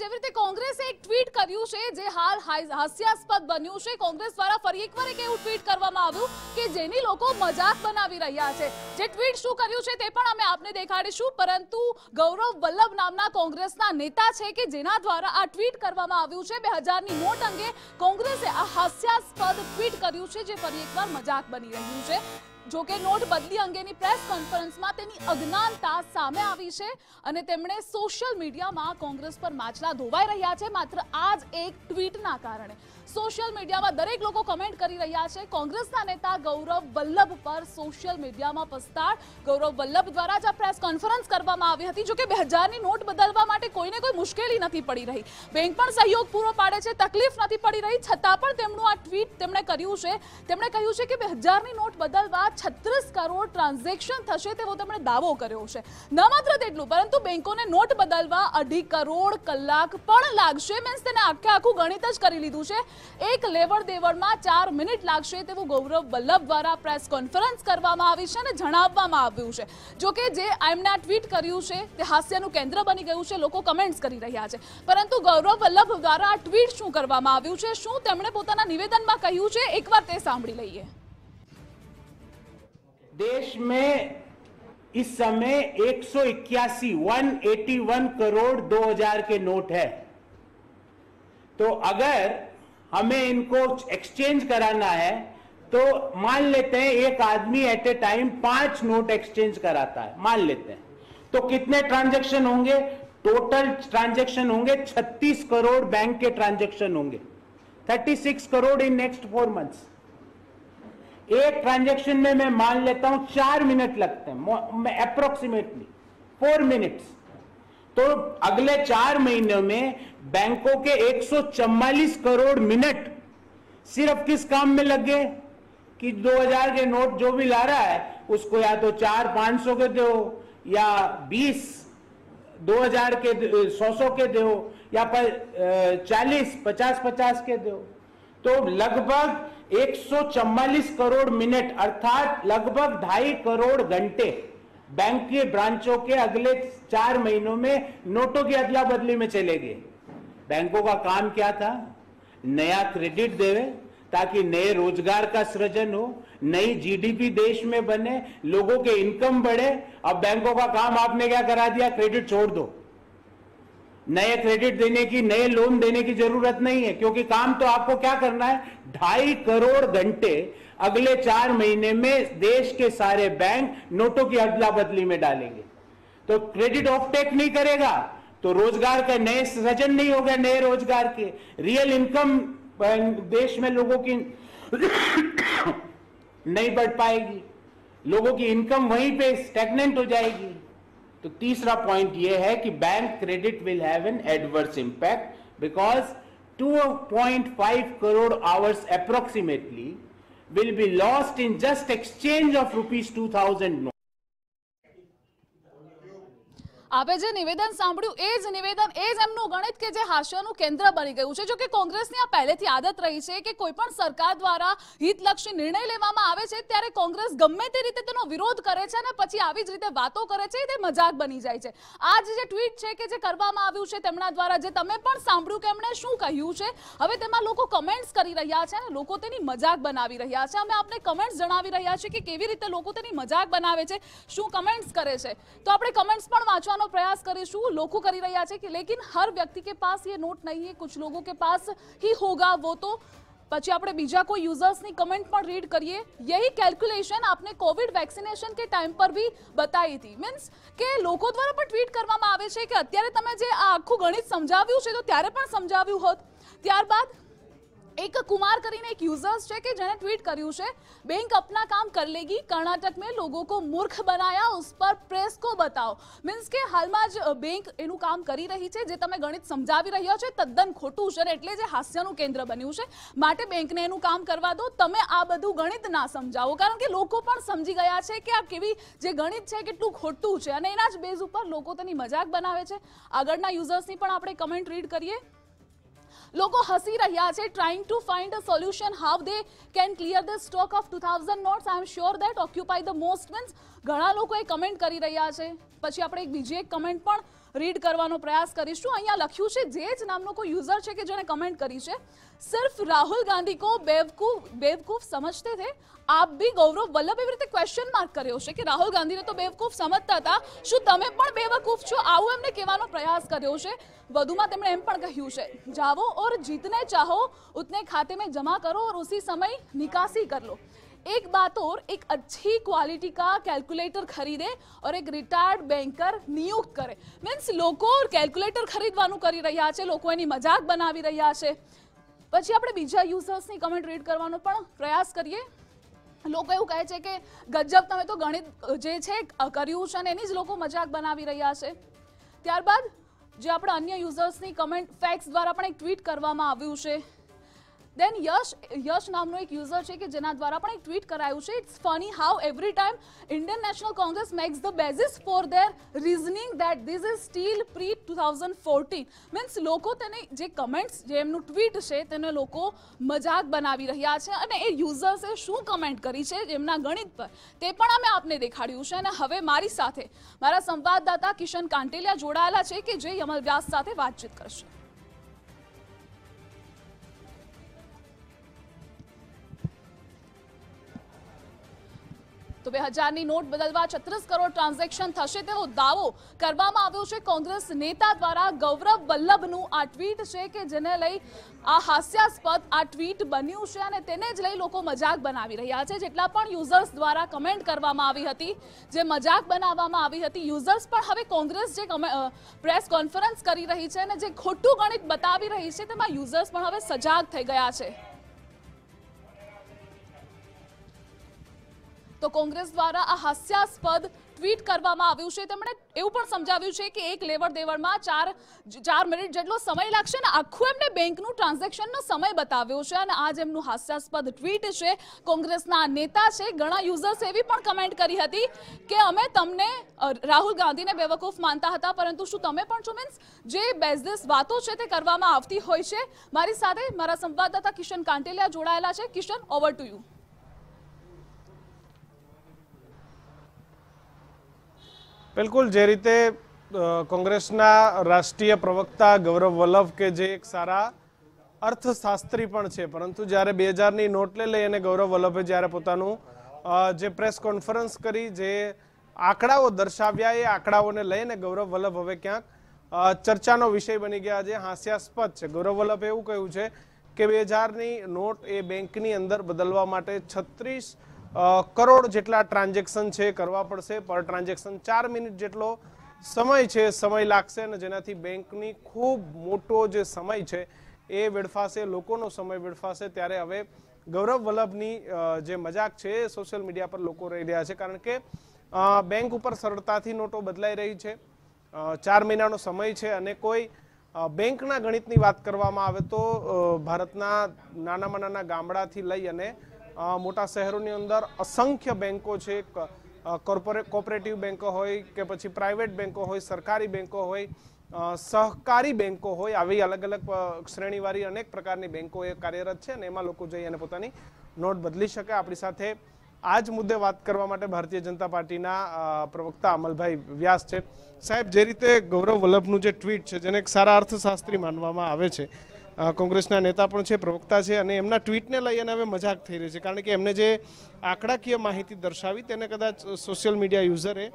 જેવી રીતે કોંગ્રેસે એક કર્યું છે જે હાલ હાસ્યાસ્પદ બન્યું છે કોંગ્રેસ દ્વારા ફરી એકવાર એક એવું ટ્વીટ કરવામાં આવ્યું કે જેની લોકો મજાક બનાવી રહ્યા છે જે ટ્વીટ શું કર્યું છે તે પણ અમે આપને દેખાડીશું પરંતુ ગૌરવ વલ્લભ નામના કોંગ્રેસના નેતા છે કે જેના દ્વારા આ ટ્વીટ કરવામાં આવ્યું છે બે હજારની મોટ અંગે કોંગ્રેસે આ હાસ્યાસ્પદ ટ્વીટ કર્યું છે જે ફરી એકવાર મજાક બની રહ્યું છે જોકે બદલી અંગેની પ્રેસ કોન્ફરન્સમાં તેની અજ્ઞાનતા સામે આવી છે અને તેમણે સોશિયલ મીડિયામાં કોંગ્રેસ પર માછલા ધોવાઈ રહ્યા છે માત્ર આ જ એક ટ્વીટના કારણે સોશિયલ મીડિયામાં દરેક લોકો કમેન્ટ કરી રહ્યા છે કોંગ્રેસના નેતા ગૌરવ વલ્લભ પર સોશિયલ મીડિયામાં પસ્તાળ ગૌરવ વલ્લભ દ્વારા જ આ પ્રેસ કોન્ફરન્સ કરવામાં આવી હતી જોકે બે હજારની નોટ બદલવા માટે કોઈને કોઈ મુશ્કેલી નથી પડી રહી બેંક પણ સહયોગ પૂરો પાડે છે તકલીફ નથી પડી રહી છતાં પણ તેમનું આ ટ્વીટ તેમણે કર્યું છે તેમણે કહ્યું છે કે બે હજારની નોટ બદલવા છત્રીસ કરોડ ટ્રાન્ઝેક્શન થશે તેવો તેમણે દાવો કર્યો છે ન માત્ર તેટલું પરંતુ બેંકોને નોટ બદલવા અઢી કરોડ કલાક પણ લાગશે મીન્સ તેને આખે આખું ગણિત જ કરી લીધું છે એક લેવડ દેવડમાં ચાર મિનિટ લાગશે તેવું ગૌરવ વલ્લભ દ્વારા પ્રેસ કોન્ફરન્સ કરવામાં આવી છે અને જણાવવામાં આવ્યું છે જોકે જે એમના ટ્વીટ કર્યું છે તે હાસ્યનું કેન્દ્ર બની ગયું છે લોકો કમેન્ટ્સ કરી રહ્યા છે પરંતુ ગૌરવ વલ્લભ દ્વારા આ ટ્વીટ શું કરવામાં આવ્યું છે શું તેમણે પોતાના નિવેદનમાં કહ્યું છે એકવાર તે સાંભળી લઈએ देश में इस समय 181 181 करोड़ 2000 के नोट है तो अगर हमें इनको एक्सचेंज कराना है तो मान लेते हैं एक आदमी एट ए टाइम पांच नोट एक्सचेंज कराता है मान लेते हैं तो कितने ट्रांजेक्शन होंगे टोटल ट्रांजेक्शन होंगे 36 करोड़ बैंक के ट्रांजेक्शन होंगे 36 crore in next four months एक ट्रांजेक्शन में मैं मान लेता हूं चार मिनट लगते हैं अप्रोक्सीमेटली फोर मिनट्स तो अगले चार महीनों में बैंकों के एक करोड़ मिनट सिर्फ किस काम में लग गए कि 2000 के नोट जो भी ला रहा है उसको या तो चार पांच सौ के दो या दो 2000 के सौ सौ के दो या पर, चालीस पचास पचास के दो तो लगभग चम्बालीस करोड़ मिनट अर्थात लगभग ढाई करोड़ घंटे बैंक के ब्रांचों के अगले चार महीनों में नोटों की अदला बदली में चले गए बैंकों का काम क्या था नया क्रेडिट देवे ताकि नए रोजगार का सृजन हो नई जीडीपी देश में बने लोगों के इनकम बढ़े अब बैंकों का काम आपने क्या करा दिया क्रेडिट छोड़ दो नए क्रेडिट देने की नए लोन देने की जरूरत नहीं है क्योंकि काम तो आपको क्या करना है ढाई करोड़ घंटे अगले चार महीने में देश के सारे बैंक नोटों की अदला बदली में डालेंगे तो क्रेडिट ऑफ टेक नहीं करेगा तो रोजगार का नए सृजन नहीं होगा नए रोजगार के रियल इनकम देश में लोगों की नहीं बढ़ पाएगी लोगों की इनकम वहीं पे स्टेगनेंट हो जाएगी तो तीसरा पॉइंट ये है कि bank credit will have an adverse impact because 2.5 crore hours approximately will be lost in just exchange of rupees 2000 note આપે જે નિવેદન સાંભળ્યું એ જ નિવેદન એ જ એમનું ગણિત કે જે હાસ્યનું કેન્દ્ર બની ગયું છે જો કે કોંગ્રેસની આ પહેલેથી આદત રહી છે કે કોઈ પણ સરકાર દ્વારા હિતલક્ષી નિર્ણય લેવામાં આવે છે ત્યારે કોંગ્રેસ ગમે તે રીતે તેનો વિરોધ કરે છે અને પછી આવી જ રીતે વાતો કરે છે તે મજાક બની જાય છે આ જે ટ્વીટ છે કે જે કરવામાં આવ્યું છે તેમના દ્વારા જે તમે પણ સાંભળ્યું કે એમણે શું કહ્યું છે હવે તેમાં લોકો કમેન્ટ્સ કરી રહ્યા છે અને લોકો તેની મજાક બનાવી રહ્યા છે અમે આપને કમેન્ટ્સ જણાવી રહ્યા છીએ કે કેવી રીતે લોકો તેની મજાક બનાવે છે શું કમેન્ટ્સ કરે છે તો આપણે કમેન્ટ્સ પણ વાંચવા समझाने प्रयास करीशू लोग कर रहा है कि लेकिन हर व्यक्ति के पास ये नोट नहीं કુછ લોકો लोगों के पास ही होगा वो પછી આપણે બીજા કોઈ યુઝર્સની કમેન્ટ પણ રીડ કરીએ યહી કેલ્ક્યુલેશન આપને કોવિડ વેક્સિનેશન કે ટાઈમ પર બી બતાવી હતી મીન્સ કે લોકો દ્વારા પણ ટ્વીટ કરવામાં આવે છે કે અત્યારે તમે જે આ આખું ગણિત સમજાવ્યું છે તો ત્યારે પણ સમજાવ્યું હોત ત્યારબાદ એક કુમાર કરીને એક યુઝર્સ છે કે જેણે ટ્વીટ કર્યું છે બેંક અપના કામ કર લેગી કર્ણાટક મેં લોગો કો મૂર્ખ બનાયા ઉસ પર પ્રેસ કો બતાઓ મીન્સ કે હાલમાં જ બેંક એનું કામ કરી રહી છે જે તમે ગણિત સમજાવી રહ્યો છે તદ્દન ખોટું છે એટલે જે હાસ્યનું કેન્દ્ર બન્યું છે માટે બેંકને એનું કામ કરવા દો તમે આ બધું ગણિત ના સમજાવો કારણ કે લોકો પણ સમજી ગયા છે કે આ કેવી જે ગણિત છે કેટલું ખોટું છે અને એના જ બેઝ ઉપર લોકો તેની મજાક બનાવે છે આગળના યુઝર્સની પણ આપણે કમેન્ટ રીડ કરીએ લોકો હસી રહ્યા છે trying to find a solution how they can clear the stock of two thousand notes I am sure that occupy the most means ઘણા લોકોએ કમેન્ટ કરી રહ્યા છે પછી આપણે એક બીજી એક કમેન્ટ પણ રીડ કરવાનો પ્રયાસ કરીશું અહીંયા લખ્યું છે જે જ નામનો કોઈ યુઝર છે કે જેણે કમેન્ટ કરી છે સિર્ફ રાહુલ ગાંધી કો બેવકૂફ બેવકૂફ સમજતે થે આપ બી ગૌરવ વલ્લભ એવી રીતે ક્વેશ્ચન માર્ક કર્યો છે કે રાહુલ ગાંધીને તો બેવકૂફ સમજતા હતા શું તમે પણ બેવકૂફ છો આવું એમને કહેવાનો પ્રયાસ કર્યો છે વધુમાં તેમણે એમ પણ કહ્યું છે જાઓ ઓર જીતને ચાહો ઉતને ખાતે મેં જમા કરો ઓર ઉસી સમય નિકાસી કર લો एक बात और एक अच्छी क्वालिटी का कैलकुलेटर ખરીદે ઓર એક રિટાયર્ડ બેન્કર નિયુક્ત કરે મીન્સ લોકો કેલ્ક્યુલેટર ખરીદવાનું કરી રહ્યા છે લોકો એની મજાક બનાવી રહ્યા છે પછી આપણે બીજા યુઝર્સની કમેન્ટ રીડ કરવાનો પણ પ્રયાસ કરીએ લોકો એવું કહે છે કે ગજબ તમે તો ગણિત જે છે કર્યું છે અને એની જ લોકો મજાક બનાવી રહ્યા છે ત્યારબાદ જે આપણે અન્ય યુઝર્સની કમેન્ટ ફેક્સ દ્વારા પણ એક ટ્વીટ કરવામાં આવ્યું છે દેન યશ યશ નામનો એક યુઝર છે કે જેના દ્વારા પણ એક ટ્વીટ કરાયું છે it's funny how every time Indian National Congress makes the basis for their reasoning that this is still pre two thousand fourteen means લોકો તેને જે કમેન્ટ્સ જે એમનું ટ્વીટ છે તેને લોકો મજાક બનાવી રહ્યા છે અને એ યુઝર્સે શું કમેન્ટ કરી છે એમના ગણિત પર તે પણ અમે આપને દેખાડ્યું છે અને હવે મારી સાથે મારા સંવાદદાતા કિશન કાંટેલિયા જોડાયેલા છે કે જે યમલ વ્યાસ સાથે વાતચીત કરશે તો બે હજારની નોટ બદલવા છત્રીસ કરોડ ટ્રાન્ઝેક્શન થશે તેવો દાવો કરવામાં આવ્યો છે કોંગ્રેસ નેતા દ્વારા ગૌરવ વલ્લભનું આ ટ્વીટ છે કે જેને લઈ આ હાસ્યાસ્પદ આ ટ્વીટ બન્યું છે અને તેને જ લઈ લોકો મજાક બનાવી રહ્યા છે જેટલા પણ યુઝર્સ દ્વારા કમેન્ટ કરવામાં આવી હતી જે મજાક બનાવવામાં આવી હતી યુઝર્સ પણ હવે કોંગ્રેસ જે પ્રેસ કોન્ફરન્સ કરી રહી છે અને જે ખોટું ગણિત બતાવી રહી છે તેમાં યુઝર્સ પણ હવે સજાગ થઈ ગયા છે તો કોંગ્રેસ દ્વારા આ હાસ્યાસ્પદ ટ્વીટ કરવામાં આવ્યું છે તેમણે એવું પણ સમજાવ્યું છે કે એક લેવડ દેવડમાં ચાર ચાર મિનિટ જેટલો સમય લાગશે ને આખું એમને બેંકનું ટ્રાન્ઝેક્શનનો સમય બતાવ્યો છે અને આજ એમનું હાસ્યાસ્પદ ટ્વીટ છે કોંગ્રેસના નેતા છે ઘણા યુઝર્સ એવી પણ કમેન્ટ કરી હતી કે અમે તમને રાહુલ ગાંધીને બેવકૂફ માનતા હતા પરંતુ શું તમે પણ છો મીન્સ જે બેઝનેસ વાતો છે તે કરવામાં આવતી હોય છે મારી સાથે મારા સંવાદદાતા કિશન કાંટેલિયા જોડાયેલા છે કિશન ઓવર ટુ યુ બિલકુલ જે રીતે કોંગ્રેસના રાષ્ટ્રીય પ્રવક્તા ગૌરવ વલ્લભ કે જે એક સારા અર્થશાસ્ત્રી પણ છે પરંતુ જ્યારે બે હજારની નોટને લઈ અને ગૌરવ વલ્લભે જ્યારે પોતાનું જે પ્રેસ કોન્ફરન્સ કરી જે આંકડાઓ દર્શાવ્યા એ આંકડાઓને લઈને ગૌરવ વલ્લભ હવે ક્યાંક ચર્ચાનો વિષય બની ગયા જે હાસ્યાસ્પદ છે ગૌરવ વલ્લભે એવું કહ્યું છે કે બે હજારની નોટ એ બેંકની અંદર બદલવા માટે છત્રીસ કરોડ જેટલા ટ્રાન્ઝેક્શન છે કરવા પડશે પર ટ્રાન્ઝેક્શન ચાર મિનિટ જેટલો સમય છે સમય લાગશે અને જેનાથી બેંકની ખૂબ મોટો જે સમય છે એ વેડફાશે લોકોનો સમય વેડફાશે ત્યારે હવે ગૌરવ વલ્લભની જે મજાક છે એ સોશિયલ મીડિયા પર લોકો રહી રહ્યા છે કારણ કે બેંક ઉપર સરળતાથી નોટો બદલાઈ રહી છે ચાર મહિનાનો સમય છે અને કોઈ બેંકના ગણિતની વાત કરવામાં આવે તો ભારતના નાનામાં નાના ગામડાથી લઈ અને મોટા શહેરોની અંદર અસંખ્ય બેન્કો છે કોર્પોરેટ કોઓપરેટિવ બેન્કો હોય કે પછી પ્રાઇવેટ બેન્કો હોય સરકારી બેન્કો હોય સહકારી બેન્કો હોય આવી અલગ અલગ શ્રેણીવાળી અનેક પ્રકારની બેન્કો એ કાર્યરત છે અને એમાં લોકો જઈ અને પોતાની નોટ બદલી શકે આપણી સાથે આ જ મુદ્દે વાત કરવા માટે ભારતીય જનતા પાર્ટીના પ્રવક્તા અમલભાઈ વ્યાસ છે સાહેબ જે રીતે ગૌરવ વલ્લભનું જે ટ્વીટ છે જેને એક સારા અર્થશાસ્ત્રી માનવામાં આવે છે કોંગ્રેસના નેતા પણ છે પ્રવક્તા છે અને એમના ટ્વીટને લઈને હવે મજાક થઈ રહી છે કારણ કે એમને જે આંકડાકીય માહિતી દર્શાવી તેને કદાચ સોશિયલ મીડિયા યુઝરે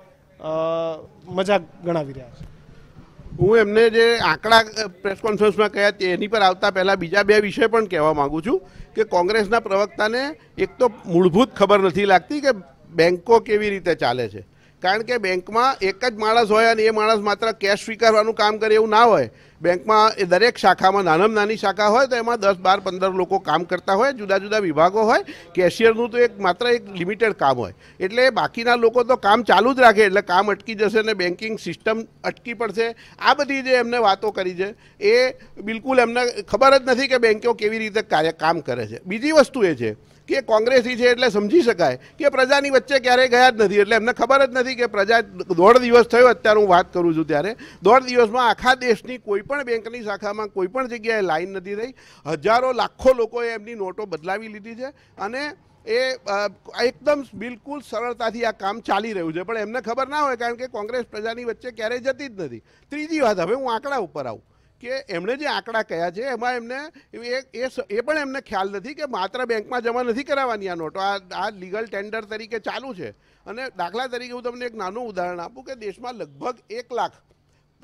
મજાક ગણાવી રહ્યા છે હું એમને જે આંકડા પ્રેસ કોન્ફરન્સમાં કહ્યા એની પર આવતા પહેલાં બીજા બે વિષય પણ કહેવા માગું છું કે કોંગ્રેસના પ્રવક્તાને એક તો મૂળભૂત ખબર નથી લાગતી કે બેન્કો કેવી રીતે ચાલે છે કારણ કે બેંકમાં એક જ માણસ હોય અને એ માણસ માત્ર કેશ સ્વીકારવાનું કામ કરે એવું ના હોય બેંકમાં એ દરેક શાખામાં નાનામાં નાની શાખા હોય તો એમાં દસ બાર પંદર લોકો કામ કરતા હોય જુદા જુદા વિભાગો હોય કેશિયરનું તો એક માત્ર એક લિમિટેડ કામ હોય એટલે બાકીના લોકો તો કામ ચાલુ જ રાખે એટલે કામ અટકી જશે અને બેન્કિંગ સિસ્ટમ અટકી પડશે આ બધી જે એમને વાતો કરી છે એ બિલકુલ એમને ખબર જ નથી કે બેન્કો કેવી રીતે કાર્ય કામ કરે છે બીજી વસ્તુ એ છે કે કોંગ્રેસી છે એટલે સમજી શકાય કે પ્રજાની વચ્ચે ક્યારેય ગયા જ નથી એટલે એમને ખબર જ નથી કે પ્રજા દોઢ દિવસ થયો અત્યારે હું વાત કરું છું ત્યારે દોઢ દિવસમાં આખા દેશની કોઈપણ બેંકની શાખામાં કોઈપણ જગ્યાએ લાઈન નથી રહી હજારો લાખો લોકોએ એમની નોટો બદલાવી લીધી છે અને એ એકદમ બિલકુલ સરળતાથી આ કામ ચાલી રહ્યું છે પણ એમને ખબર ના હોય કારણ કે કોંગ્રેસ પ્રજાની વચ્ચે ક્યારેય જતી જ નથી ત્રીજી વાત હવે હું આંકડા ઉપર આવું કે એમણે જે આંકડા કયા છે એમાં એમને એ એ પણ એમને ખ્યાલ નથી કે માત્ર બેંકમાં જમા નથી કરાવવાની આ નોટો આ આ લીગલ ટેન્ડર તરીકે ચાલુ છે અને દાખલા તરીકે હું તમને એક નાનું ઉદાહરણ આપું કે દેશમાં લગભગ એક લાખ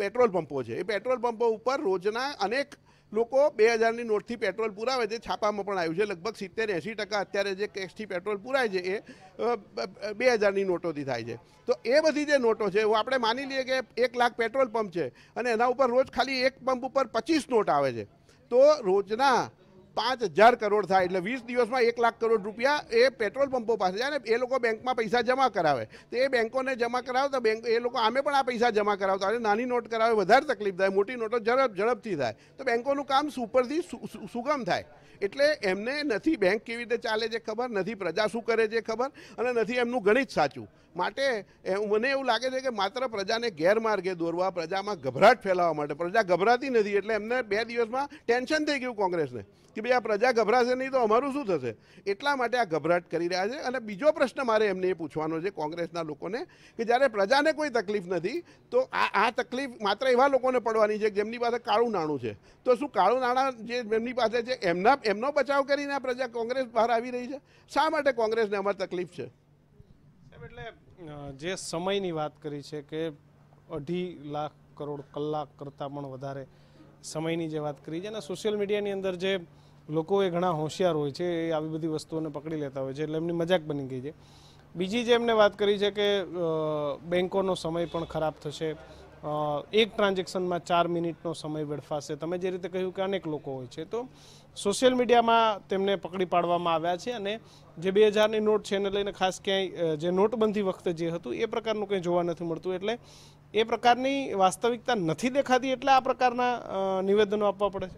પેટ્રોલ પંપો છે એ પેટ્રોલ પંપો ઉપર રોજના અનેક લોકો બે હજારની નોટથી પેટ્રોલ પુરાવે છે છાપામાં પણ આવ્યું છે લગભગ સિત્તેર એંસી ટકા અત્યારે જે કેશથી પેટ્રોલ પુરાય છે એ બે હજારની નોટોથી થાય છે તો એ બધી જે નોટો છે આપણે માની લઈએ કે એક લાખ પેટ્રોલ પંપ છે અને એના ઉપર રોજ ખાલી એક પંપ ઉપર પચીસ નોટ આવે છે તો રોજના પાંચ હજાર કરોડ થાય એટલે વીસ દિવસમાં એક લાખ કરોડ રૂપિયા એ પેટ્રોલ પંપો પાસે જાય ને એ લોકો બેંકમાં પૈસા જમા કરાવે તો એ બેંકોને જમા કરાવતા બેંક એ લોકો આમે પણ આ પૈસા જમા કરાવતા અને નાની નોટ કરાવે વધારે તકલીફ થાય મોટી નોટો ઝડપ ઝડપથી થાય તો બેંકોનું કામ સુપરથી સુગમ થાય એટલે એમને નથી બેંક કેવી રીતે ચાલે છે ખબર નથી પ્રજા શું કરે છે ખબર અને નથી એમનું ગણિત સાચું માટે મને એવું લાગે છે કે માત્ર પ્રજાને ગેરમાર્ગે દોરવા પ્રજામાં ગભરાટ ફેલાવવા માટે પ્રજા ગભરાતી નથી એટલે એમને બે દિવસમાં ટેન્શન થઈ ગયું કોંગ્રેસને કે ભાઈ આ પ્રજા ગભરાશે નહીં તો અમારું શું થશે એટલા માટે આ ગભરાટ કરી રહ્યા છે અને બીજો પ્રશ્ન મારે એમને એ પૂછવાનો છે કોંગ્રેસના લોકોને કે જ્યારે પ્રજાને કોઈ તકલીફ નથી તો આ આ તકલીફ માત્ર એવા લોકોને પડવાની છે જેમની પાસે કાળું નાણું છે તો શું કાળું નાણાં જે એમની પાસે છે એમના એમનો બચાવ કરીને આ પ્રજા કોંગ્રેસ બહાર આવી રહી છે શા માટે કોંગ્રેસને અમારી તકલીફ છે એટલે જે સમયની વાત કરી છે કે અઢી લાખ કરોડ કલાક કરતાં પણ વધારે સમયની જે વાત કરી છે અને સોશિયલ મીડિયાની અંદર જે લોકો એ ઘણા હોશિયાર હોય છે એ આવી બધી વસ્તુઓને પકડી લેતા હોય છે એટલે એમની મજાક બની ગઈ છે બીજી જે એમને વાત કરી છે કે બેન્કોનો સમય પણ ખરાબ થશે એક ટ્રાન્ઝેક્શનમાં ચાર મિનિટનો સમય વેડફાશે તમે જે રીતે કહ્યું કે અનેક લોકો હોય છે તો સોશિયલ મીડિયામાં તેમને પકડી પાડવામાં આવ્યા છે અને જે બે હજારની નોટ છે એને લઈને ખાસ ક્યાંય જે નોટબંધી વખતે જે હતું એ પ્રકારનું કંઈ જોવા નથી મળતું એટલે એ પ્રકારની વાસ્તવિકતા નથી દેખાતી એટલે આ પ્રકારના નિવેદનો આપવા પડે છે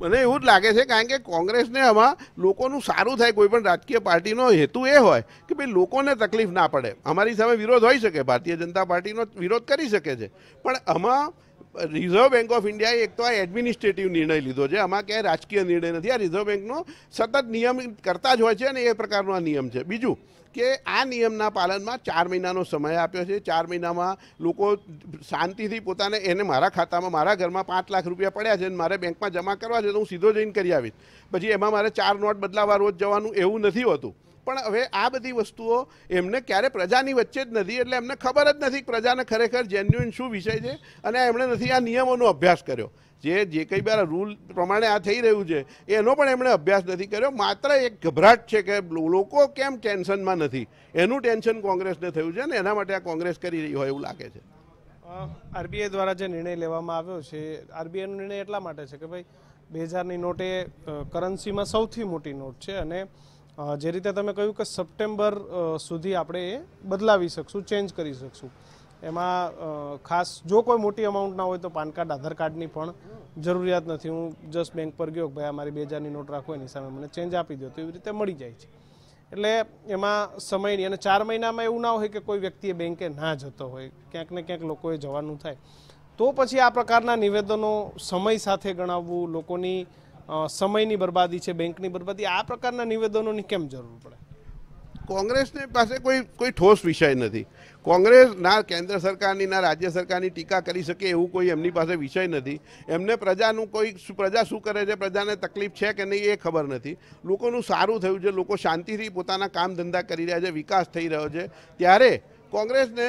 મને એવું જ લાગે છે કારણ કે કોંગ્રેસને આમાં લોકોનું સારું થાય કોઈ પણ રાજકીય પાર્ટીનો હેતુ એ હોય કે ભાઈ લોકોને તકલીફ ના પડે અમારી સામે વિરોધ હોઈ શકે ભારતીય જનતા પાર્ટીનો વિરોધ કરી શકે છે પણ આમાં રિઝર્વ બેંક ઓફ ઇન્ડિયાએ એક તો આ એડમિનિસ્ટ્રેટિવ નિર્ણય લીધો છે આમાં ક્યાંય રાજકીય નિર્ણય નથી આ રિઝર્વ બેંકનો સતત નિયમ કરતા જ હોય છે અને એ પ્રકારનો આ નિયમ છે બીજું કે આ નિયમના પાલનમાં ચાર મહિનાનો સમય આપ્યો છે ચાર મહિનામાં લોકો શાંતિથી પોતાને એને મારા ખાતામાં મારા ઘરમાં પાંચ લાખ રૂપિયા પડ્યા છે અને મારે બેંકમાં જમા કરવા છે તો હું સીધો જઈને કરી આવીશ પછી એમાં મારે ચાર નોટ બદલાવા રોજ જવાનું એવું નથી હોતું પણ હવે આ બધી વસ્તુઓ એમને ક્યારે પ્રજાની વચ્ચે જ નથી એટલે એમને ખબર જ નથી પ્રજાને ખરેખર જેન્યુઇન શું વિષય છે અને એમણે નથી આ નિયમોનો અભ્યાસ કર્યો જે જે કંઈ વાર રૂલ પ્રમાણે આ થઈ રહ્યું છે એનો પણ એમણે અભ્યાસ નથી કર્યો માત્ર એક ગભરાટ છે કે લોકો કેમ ટેન્શનમાં નથી એનું ટેન્શન કોંગ્રેસને થયું છે ને એના માટે આ કોંગ્રેસ કરી રહી હોય એવું લાગે છે આરબીઆઈ દ્વારા જે નિર્ણય લેવામાં આવ્યો છે આરબીઆઈનો નિર્ણય એટલા માટે છે કે ભાઈ બે હજારની નોટ એ કરન્સીમાં સૌથી મોટી નોટ છે અને જે રીતે તમે કહ્યું કે સપ્ટેમ્બર સુધી આપણે એ બદલાવી શકશું ચેન્જ કરી શકશું એમાં ખાસ જો કોઈ મોટી અમાઉન્ટ ના હોય તો પાન કાર્ડ આધાર કાર્ડની પણ જરૂરિયાત નથી હું જસ્ટ બેંક પર ગયો ભાઈ અમારી બે હજારની નોટ રાખો એની સામે મને ચેન્જ આપી દો તો એવી રીતે મળી જાય છે એટલે એમાં સમયની અને ચાર મહિનામાં એવું ના હોય કે કોઈ વ્યક્તિએ બેંકે ના જતો હોય ક્યાંક ને ક્યાંક લોકોએ જવાનું થાય તો પછી આ પ્રકારના નિવેદનો સમય સાથે ગણાવવું લોકોની સમયની બરબાદી છે બેંકની બરબાદી આ પ્રકારના નિવેદનોની કેમ જરૂર પડે કોંગ્રેસને પાસે કોઈ કોઈ ઠોસ વિષય નથી કોંગ્રેસ ના કેન્દ્ર સરકારની ના રાજ્ય સરકારની ટીકા કરી શકે એવું કોઈ એમની પાસે વિષય નથી એમને પ્રજાનું કોઈ પ્રજા શું કરે છે પ્રજાને તકલીફ છે કે નહીં એ ખબર નથી લોકોનું સારું થયું છે લોકો શાંતિથી પોતાના કામ ધંધા કરી રહ્યા છે વિકાસ થઈ રહ્યો છે ત્યારે કોંગ્રેસને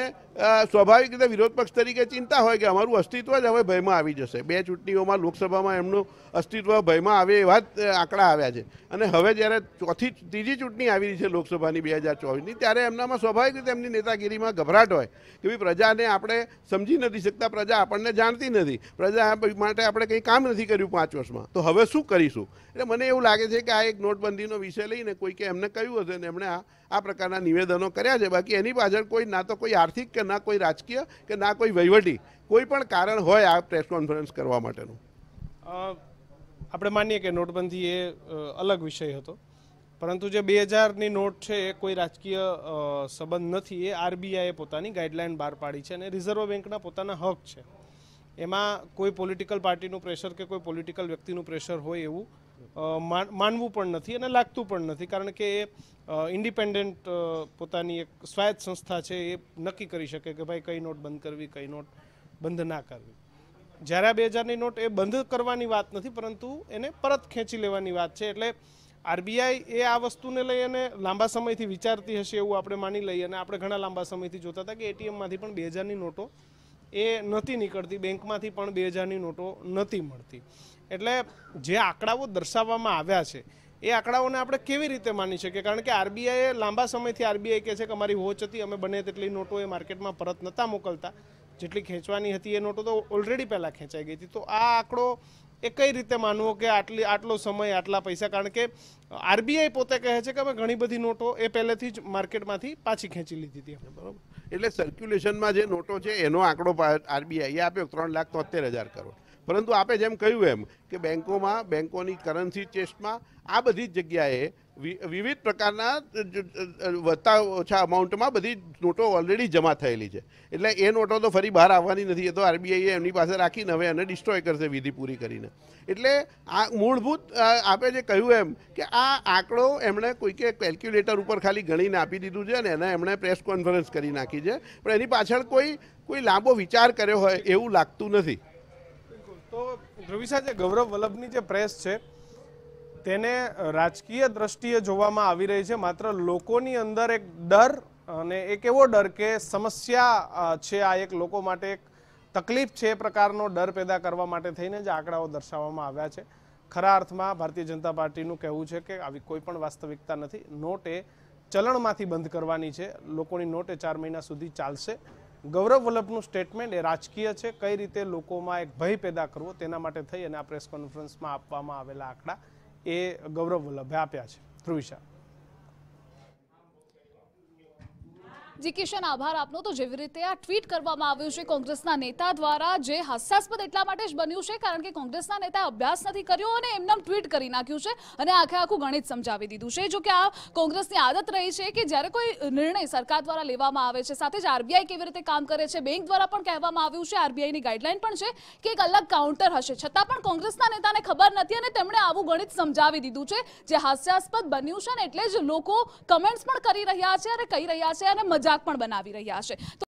સ્વાભાવિક રીતે વિરોધ પક્ષ તરીકે ચિંતા હોય કે અમારું અસ્તિત્વ જ હવે ભયમાં આવી જશે બે ચૂંટણીઓમાં લોકસભામાં એમનું અસ્તિત્વ ભયમાં આવે એવા જ આંકડા આવ્યા છે અને હવે જ્યારે ચોથી ત્રીજી ચૂંટણી આવી રહી છે લોકસભાની બે હજાર ચોવીસની ત્યારે એમનામાં સ્વાભાવિક રીતે એમની નેતાગીરીમાં ગભરાટ હોય કે ભાઈ પ્રજાને આપણે સમજી નથી શકતા પ્રજા આપણને જાણતી નથી પ્રજા માટે આપણે કંઈ કામ નથી કર્યું પાંચ વર્ષમાં તો હવે શું કરીશું એટલે મને એવું લાગે છે કે આ એક નોટબંધીનો વિષય લઈને કોઈકે એમને કહ્યું હશે ને એમણે આ આ પ્રકારના નિવેદનો કર્યા છે બાકી એની પાછળ કોઈ ના તો કોઈ આર્થિક કે ના કોઈ રાજકીય કે ના કોઈ વહીવટી કોઈ પણ કારણ હોય આ પ્રેસ કોન્ફરન્સ કરવા માટેનું આપણે માનીએ કે નોટબંધી એ અલગ વિષય હતો પરંતુ જે બે હજારની નોટ છે એ કોઈ રાજકીય સંબંધ નથી એ આરબીઆઈએ પોતાની ગાઈડલાઇન બહાર પાડી છે અને રિઝર્વ બેન્કના પોતાના હક છે એમાં કોઈ પોલિટિકલ પાર્ટીનું પ્રેશર કે કોઈ પોલિટિકલ વ્યક્તિનું પ્રેશર હોય એવું માનવું પણ નથી અને લાગતું પણ નથી કારણ કે એ ઇન્ડિપેન્ડન્ટ પોતાની એક સ્વાયત્ત સંસ્થા છે એ નક્કી કરી શકે કે ભાઈ કઈ નોટ બંધ કરવી કઈ નોટ બંધ ના કરવી જ્યારે આ બે હજારની નોટ એ બંધ કરવાની વાત નથી પરંતુ એને પરત ખેંચી લેવાની વાત છે એટલે આરબીઆઈ એ આ વસ્તુને લઈ અને લાંબા સમયથી વિચારતી હશે એવું આપણે માની લઈએ અને આપણે ઘણા લાંબા સમયથી જોતા હતા કે એટીએમમાંથી પણ બે હજારની નોટો એ નથી નીકળતી બેંકમાંથી પણ બે હજારની નોટો નથી મળતી એટલે જે આંકડાઓ દર્શાવવામાં આવ્યા છે એ આંકડાઓને આપણે કેવી રીતે માની શકીએ કારણ કે આરબીઆઈએ લાંબા સમયથી આરબીઆઈ કહે છે કે અમારી હોચ હતી અમે બને તેટલી નોટો એ માર્કેટમાં પરત નહોતા મોકલતા જેટલી ખેંચવાની હતી એ નોટો તો ઓલરેડી પહેલાં ખેંચાઈ ગઈ હતી તો આ આંકડો એ કઈ રીતે માનવો કે આટલી આટલો સમય આટલા પૈસા કારણ કે આરબીઆઈ પોતે કહે છે કે અમે ઘણી બધી નોટો એ પહેલેથી જ માર્કેટમાંથી પાછી ખેંચી લીધી હતી બરાબર એટલે સર્ક્યુલેશનમાં જે નોટો છે એનો આંકડો આરબીઆઈ એ આપ્યો ત્રણ લાખ તોતેર હજાર કરોડ પરંતુ આપે જેમ કહ્યું એમ કે બેન્કોમાં બેન્કોની કરન્સી ચેસ્ટમાં આ બધી જગ્યાએ વિવિધ પ્રકારના વધતા ઓછા અમાઉન્ટમાં બધી નોટો ઓલરેડી જમા થયેલી છે એટલે એ નોટો તો ફરી બહાર આવવાની નથી એ તો આરબીઆઈએ એમની પાસે રાખીને હવે એને ડિસ્ટ્રોય કરશે વિધિ પૂરી કરીને એટલે આ મૂળભૂત આપે જે કહ્યું એમ કે આ આંકડો એમણે કોઈકે કેલ્ક્યુલેટર ઉપર ખાલી ગણીને આપી દીધું છે અને એને એમણે પ્રેસ કોન્ફરન્સ કરી નાખી છે પણ એની પાછળ કોઈ કોઈ લાંબો વિચાર કર્યો હોય એવું લાગતું નથી તો રવિશા જે ગૌરવ વલ્લભની જે પ્રેસ છે તેને રાજકીય દ્રષ્ટિએ જોવામાં આવી રહી છે માત્ર લોકોની અંદર એક ડર અને એક એવો ડર કે સમસ્યા છે આ એક લોકો માટે એક તકલીફ છે એ પ્રકારનો ડર પેદા કરવા માટે થઈને જ આંકડાઓ દર્શાવવામાં આવ્યા છે ખરા અર્થમાં ભારતીય જનતા પાર્ટીનું કહેવું છે કે આવી કોઈ પણ વાસ્તવિકતા નથી નોટ એ ચલણમાંથી બંધ કરવાની છે લોકોની નોટ એ ચાર મહિના સુધી ચાલશે ગૌરવ વલ્લભનું સ્ટેટમેન્ટ એ રાજકીય છે કઈ રીતે લોકોમાં એક ભય પેદા કરવો તેના માટે થઈ અને આ પ્રેસ કોન્ફરન્સમાં આપવામાં આવેલા આંકડા એ ગૌરવ વલ્લભે આપ્યા છે ધ્રુવિશા જી કિશન આભાર આપનો તો જેવી રીતે આ ટ્વીટ કરવામાં આવ્યું છે કોંગ્રેસના નેતા દ્વારા જે હાસ્યાસ્પદ એટલા માટે જ બન્યું છે કારણ કે કોંગ્રેસના નેતા અભ્યાસ નથી કર્યો અને એમનામ ટ્વીટ કરી નાખ્યું છે અને આખે આખું ગણિત સમજાવી દીધું છે જો કે આ કોંગ્રેસની આદત રહી છે કે જ્યારે કોઈ નિર્ણય સરકાર દ્વારા લેવામાં આવે છે સાથે જ આરબીઆઈ કેવી રીતે કામ કરે છે બેંક દ્વારા પણ કહેવામાં આવ્યું છે આરબીઆઈની ગાઈડલાઈન પણ છે કે એક અલગ કાઉન્ટર હશે છતાં પણ કોંગ્રેસના નેતાને ખબર નથી અને તેમણે આવું ગણિત સમજાવી દીધું છે જે હાસ્યાસ્પદ બન્યું છે ને એટલે જ લોકો કમેન્ટ્સ પણ કરી રહ્યા છે અને કહી રહ્યા છે અને મજા મજાક પણ બનાવી રહ્યા છે